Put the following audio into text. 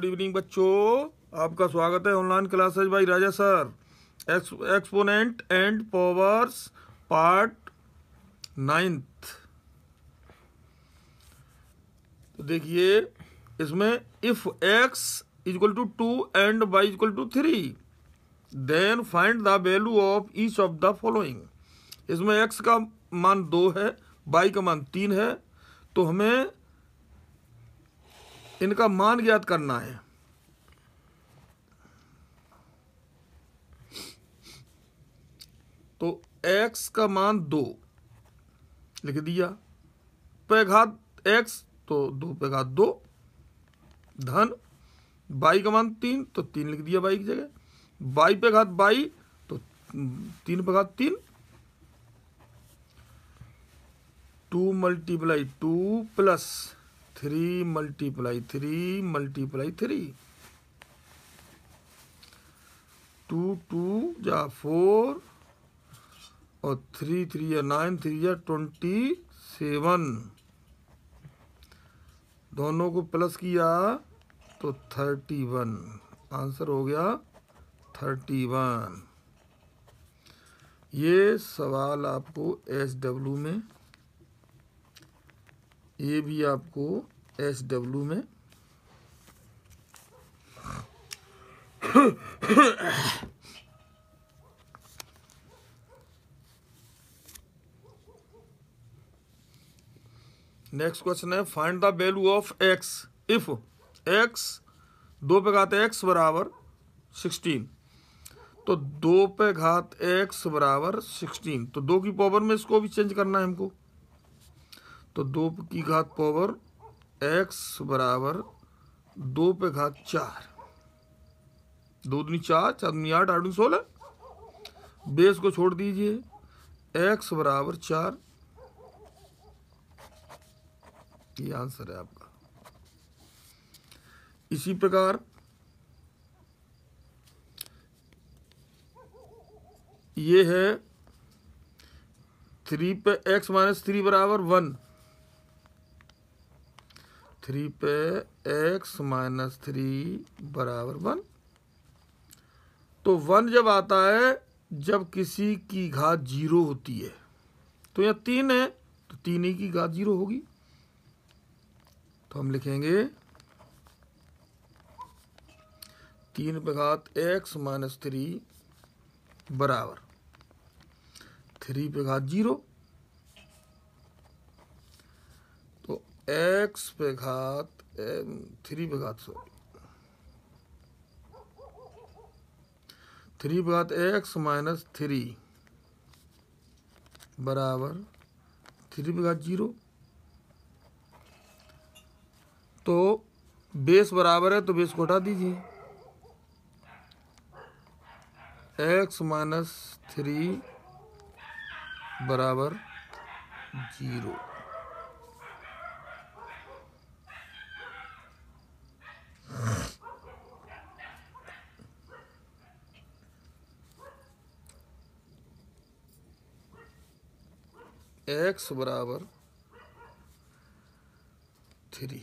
good evening बच्चों आपका स्वागत है online classes by Raja sir x exponent and powers part ninth तो देखिए इसमें if x is equal to two and y is equal to three then find the value of each of the following इसमें x का मान दो है वाई का मान तीन है तो हमें इनका मान ज्ञात करना है तो x का मान दो लिख दिया पे घात एक्स तो दो पे घात दो धन बाई का मान तीन तो तीन लिख दिया बाई की जगह बाई पे घात बाई तो तीन पे घात तीन two multiply two plus three multiply three multiply three two two या फोर और थ्री थ्री या नाइन थ्री या ट्वेंटी सेवन दोनों को प्लस किया तो थर्टी वन आंसर हो गया थर्टी वन ये सवाल आपको एस डब्ल्यू में ये भी आपको एस डब्ल्यू में नेक्स्ट क्वेश्चन है find the value of x if x दो पे घात एक्स बराबर सिक्सटीन तो दो पे घात एक्स बराबर सिक्सटीन तो दो की पावर में इसको भी चेंज करना है हमको तो दो की घात पावर एक्स बराबर दो पे घात चार दो दुनी चार चार दुनी आठ आठ सोलह बेस को छोड़ दीजिए एक्स बराबर चार ये आंसर है आपका इसी प्रकार ये है थ्री पे एक्स माइनस थ्री बराबर वन थ्री पे एक्स माइनस थ्री बराबर वन तो वन जब आता है जब किसी की घात जीरो होती है तो यह तीन है तो तीन ही की घात जीरो होगी तो हम लिखेंगे तीन पे घात एक्स माइनस थ्री बराबर थ्री पे घात जीरो एक्स पे घात थ्री पे घात सॉरी थ्री पे घात एक्स माइनस थ्री बराबर थ्री पे घात जीरो तो बेस बराबर है तो बेस को हटा दीजिए एक्स माइनस थ्री बराबर जीरो एक्स बराबर थ्री